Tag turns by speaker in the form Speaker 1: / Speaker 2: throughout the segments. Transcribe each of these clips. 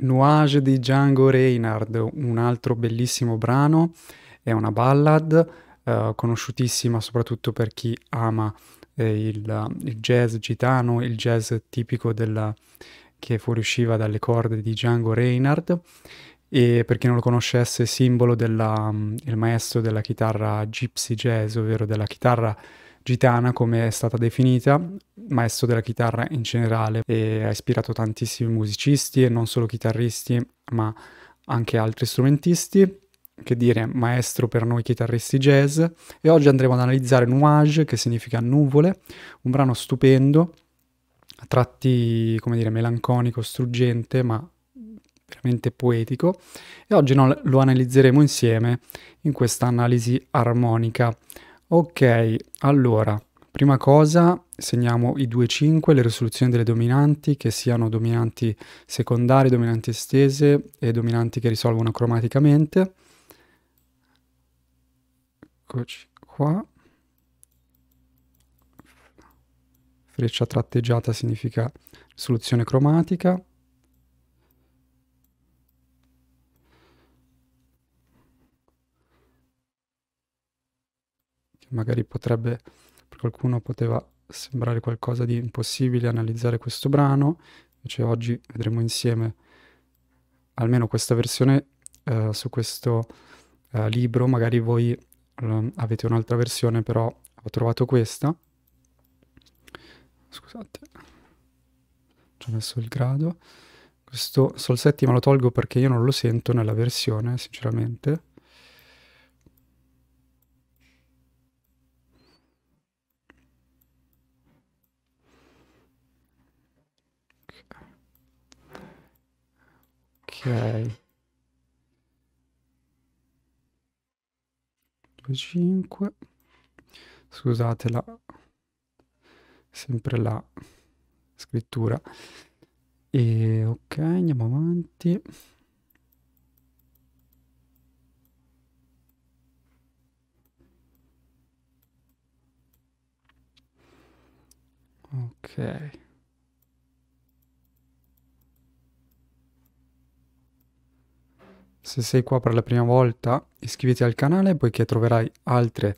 Speaker 1: Nuage di Django Reinhardt, un altro bellissimo brano, è una ballad eh, conosciutissima soprattutto per chi ama eh, il, il, jazz gitano, il jazz tipico della, che fuoriusciva dalle corde di Django Reinhardt e per chi non lo conoscesse simbolo del mm, maestro della chitarra gypsy jazz, ovvero della chitarra gitana come è stata definita, maestro della chitarra in generale e ha ispirato tantissimi musicisti e non solo chitarristi ma anche altri strumentisti, che dire maestro per noi chitarristi jazz e oggi andremo ad analizzare Nuage che significa nuvole, un brano stupendo, a tratti come dire melanconico, struggente ma veramente poetico e oggi no, lo analizzeremo insieme in questa analisi armonica Ok, allora, prima cosa segniamo i 2-5, le risoluzioni delle dominanti, che siano dominanti secondarie, dominanti estese e dominanti che risolvono cromaticamente. Eccoci qua. Freccia tratteggiata significa soluzione cromatica. che magari potrebbe per qualcuno poteva sembrare qualcosa di impossibile analizzare questo brano, invece oggi vedremo insieme almeno questa versione eh, su questo eh, libro, magari voi eh, avete un'altra versione, però ho trovato questa. Scusate, ci ho messo il grado. Questo sol settima lo tolgo perché io non lo sento nella versione, sinceramente. ok 5 scusate la sempre la scrittura e ok andiamo avanti ok Se sei qua per la prima volta iscriviti al canale poiché troverai altre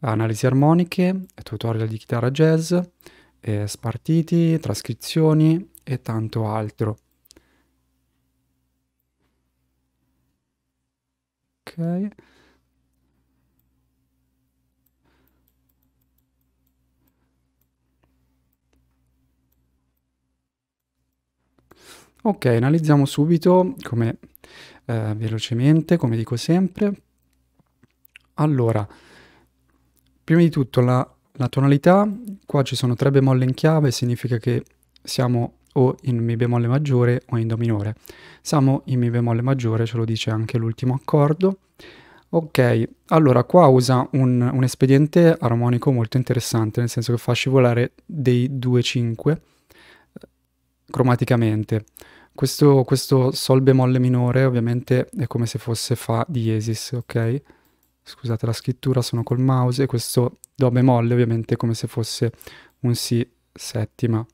Speaker 1: analisi armoniche, tutorial di chitarra jazz, eh, spartiti, trascrizioni e tanto altro. Ok. Ok, analizziamo subito come eh, velocemente, come dico sempre. Allora, prima di tutto la, la tonalità, qua ci sono tre bemolle in chiave, significa che siamo o in Mi bemolle maggiore o in Do minore. Siamo in Mi bemolle maggiore, ce lo dice anche l'ultimo accordo. Ok, allora qua usa un, un, espediente armonico molto interessante, nel senso che fa scivolare dei 2-5 eh, cromaticamente. Questo, questo sol bemolle minore ovviamente è come se fosse fa diesis, ok? Scusate la scrittura, sono col mouse, e questo do bemolle ovviamente è come se fosse un si settima.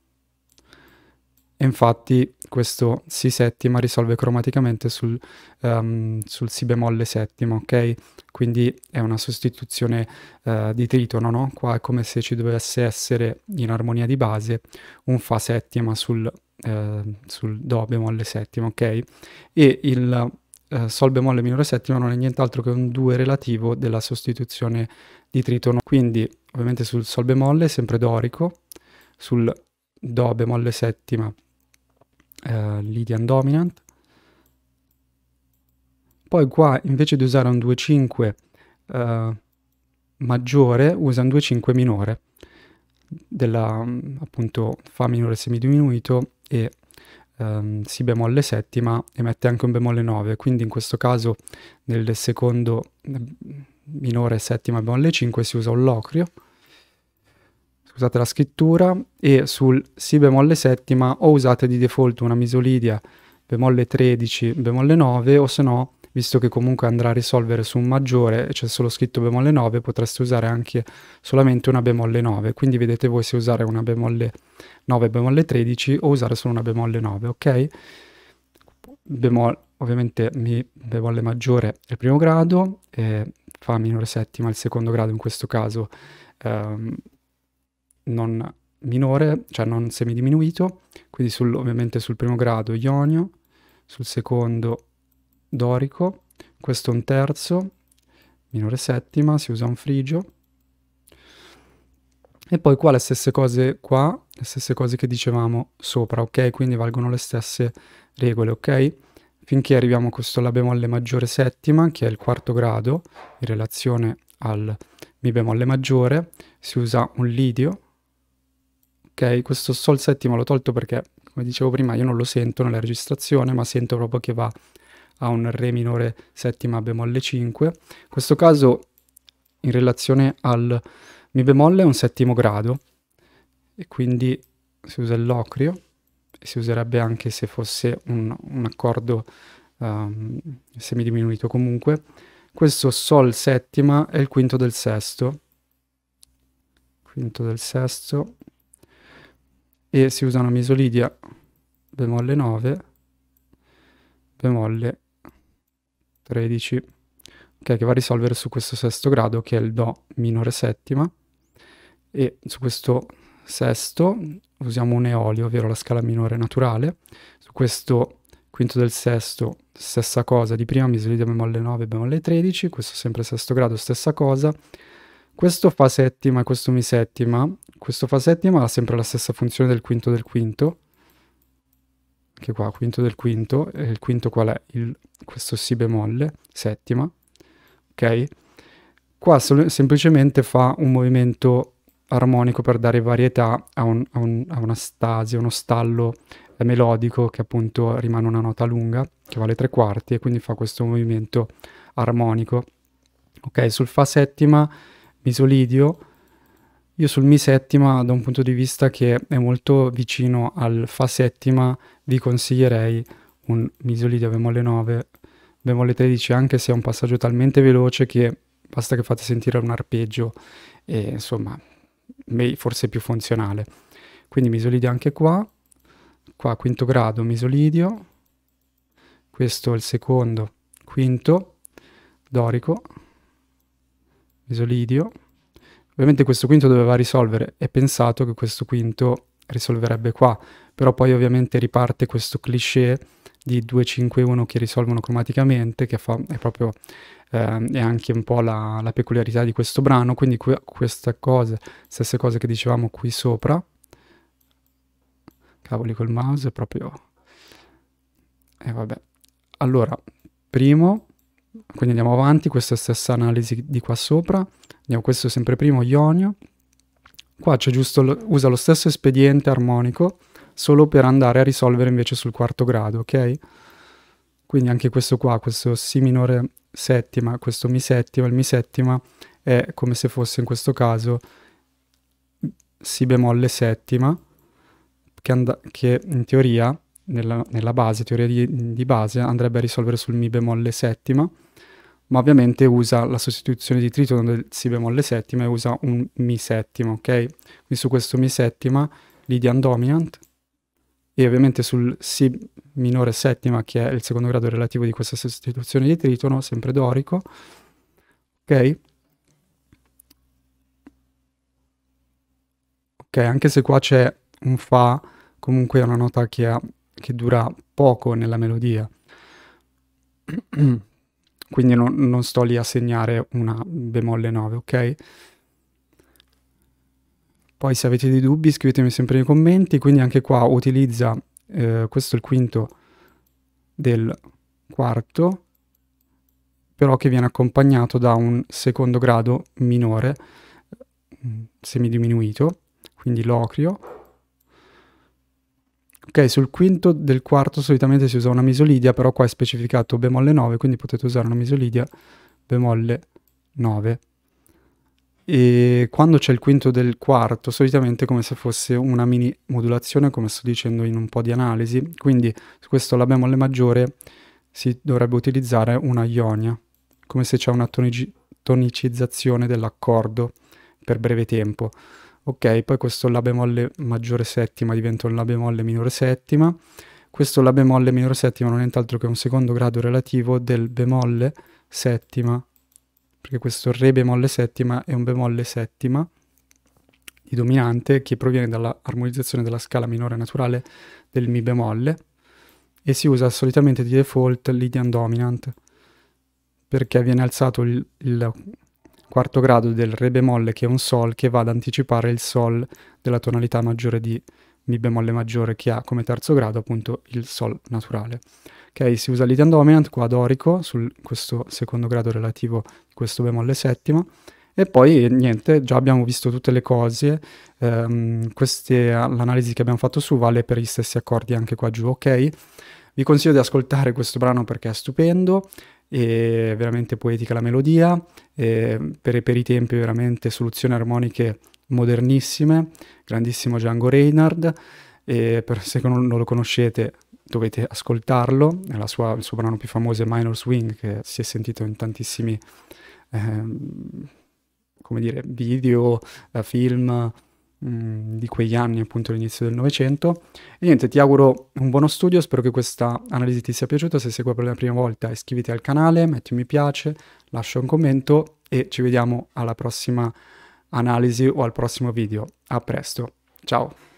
Speaker 1: E infatti questo si settima risolve cromaticamente sul, um, sul si bemolle settima, ok? Quindi è una sostituzione uh, di tritono, no? Qua è come se ci dovesse essere in armonia di base un fa settima sul eh, sul Do bemolle settima, ok? E il eh, Sol bemolle minore settima non è nient'altro che un 2 relativo della sostituzione di tritono. Quindi ovviamente sul Sol bemolle sempre dorico, sul Do bemolle settima eh, Lydian dominant. Poi qua invece di usare un 2-5 eh, maggiore usa un 2-5 minore della mm, appunto fa minore semidiminuito e ehm, si bemolle settima e mette anche un bemolle 9, quindi in questo caso nel secondo minore settima bemolle 5 si usa un locrio, scusate la scrittura, e sul si bemolle settima o usate di default una misolidia bemolle 13, bemolle 9 o se no visto che comunque andrà a risolvere su un maggiore, c'è solo scritto bemolle 9, potreste usare anche solamente una bemolle 9, quindi vedete voi se usare una bemolle 9 bemolle 13 o usare solo una bemolle 9, ok? Bemolle, ovviamente mi bemolle maggiore è il primo grado, eh, fa minore settima il secondo grado in questo caso ehm, non minore, cioè non semidiminuito, quindi sul, ovviamente sul primo grado ionio, sul secondo dorico, questo è un terzo, minore settima, si usa un frigio. E poi qua le stesse cose qua, le stesse cose che dicevamo sopra, ok? Quindi valgono le stesse regole, ok? Finché arriviamo a questo La bemolle maggiore settima, che è il quarto grado, in relazione al Mi bemolle maggiore, si usa un lidio, ok? Questo Sol settima l'ho tolto perché, come dicevo prima, io non lo sento nella registrazione, ma sento proprio che va a un Re minore settima bemolle 5. In questo caso in relazione al Mi bemolle è un settimo grado e quindi si usa il locrio e si userebbe anche se fosse un, un accordo um, semidiminuito comunque. Questo Sol settima è il quinto del sesto, quinto del sesto, e si usa una misolidia bemolle 9, bemolle 13, ok, che va a risolvere su questo sesto grado che è il Do minore settima e su questo sesto usiamo un eolio, ovvero la scala minore naturale, su questo quinto del sesto stessa cosa, di prima misuri di bemolle 9 bemolle 13, questo sempre sesto grado stessa cosa, questo fa settima e questo mi settima, questo fa settima ha sempre la stessa funzione del quinto del quinto, che qua quinto del quinto, e il quinto qual è? Il, questo si bemolle, settima, ok? Qua semplicemente fa un movimento armonico per dare varietà a, un, a, un, a una stasi, a uno stallo eh, melodico che appunto rimane una nota lunga, che vale tre quarti, e quindi fa questo movimento armonico. Ok, sul fa settima, misolidio, io sul Mi settima, da un punto di vista che è molto vicino al Fa settima, vi consiglierei un Misoli di bemolle 9, bemolle 13, anche se è un passaggio talmente veloce che basta che fate sentire un arpeggio e insomma, forse è più funzionale. Quindi Misolidio anche qua, qua quinto grado Misolidio, questo è il secondo, quinto, dorico, Misolidio, Ovviamente questo quinto doveva risolvere, è pensato che questo quinto risolverebbe qua, però poi ovviamente riparte questo cliché di 2-5-1 che risolvono cromaticamente, che fa, è proprio eh, è anche un po' la, la, peculiarità di questo brano, quindi que- questa cosa, stesse cose che dicevamo qui sopra, cavoli col mouse, è proprio... E eh, vabbè. Allora, primo quindi andiamo avanti, questa stessa analisi di qua sopra, andiamo questo sempre primo, ionio. Qua c'è giusto, lo, usa lo stesso espediente armonico, solo per andare a risolvere invece sul quarto grado, ok? Quindi anche questo qua, questo Si minore settima, questo Mi settima, il Mi settima è come se fosse in questo caso Si bemolle settima, che, che in teoria nella, nella base, teoria di, di, base, andrebbe a risolvere sul Mi bemolle settima, ma ovviamente usa la sostituzione di tritono del Si bemolle settima e usa un Mi settima, ok? Quindi su questo Mi settima, Lydian dominant, e ovviamente sul Si minore settima, che è il secondo grado relativo di questa sostituzione di tritono, sempre dorico, ok? Ok, anche se qua c'è un Fa, comunque è una nota che ha che dura poco nella melodia. Quindi non, non sto lì a segnare una bemolle 9, ok? Poi se avete dei dubbi scrivetemi sempre nei commenti, quindi anche qua utilizza, eh, questo è il quinto del quarto, però che viene accompagnato da un secondo grado minore, mm, semidiminuito, quindi locrio, Ok, sul quinto del quarto solitamente si usa una misolidia, però qua è specificato bemolle 9, quindi potete usare una misolidia bemolle 9. E quando c'è il quinto del quarto, solitamente come se fosse una mini modulazione, come sto dicendo in un po' di analisi, quindi su questo la bemolle maggiore si dovrebbe utilizzare una ionia, come se c'è una tonici tonicizzazione dell'accordo per breve tempo ok, poi questo La bemolle maggiore settima diventa un La bemolle minore settima, questo La bemolle minore settima non è nient'altro che un secondo grado relativo del bemolle settima, perché questo Re bemolle settima è un bemolle settima di dominante che proviene dall'armonizzazione della scala minore naturale del Mi bemolle e si usa solitamente di default Lydian dominant perché viene alzato il, il quarto grado del Re bemolle che è un Sol che va ad anticipare il Sol della tonalità maggiore di Mi bemolle maggiore che ha come terzo grado appunto il Sol naturale. Ok, si usa l'idean dominant qua dorico su questo secondo grado relativo di questo bemolle settima e poi niente, già abbiamo visto tutte le cose, ehm, queste, l'analisi che abbiamo fatto su vale per gli stessi accordi anche qua giù, ok? Vi consiglio di ascoltare questo brano perché è stupendo, è veramente poetica la melodia, per, per, i tempi veramente soluzioni armoniche modernissime, grandissimo Django Reinhardt, per, se non, non lo conoscete dovete ascoltarlo, sua, il suo brano più famoso è Minor Swing che si è sentito in tantissimi ehm, come dire, video, eh, film, Mm, di quegli anni, appunto all'inizio del Novecento. E niente, ti auguro un buono studio, spero che questa analisi ti sia piaciuta, se segui per la prima volta iscriviti al canale, metti un mi piace, lascia un commento e ci vediamo alla prossima analisi o al prossimo video. A presto, ciao!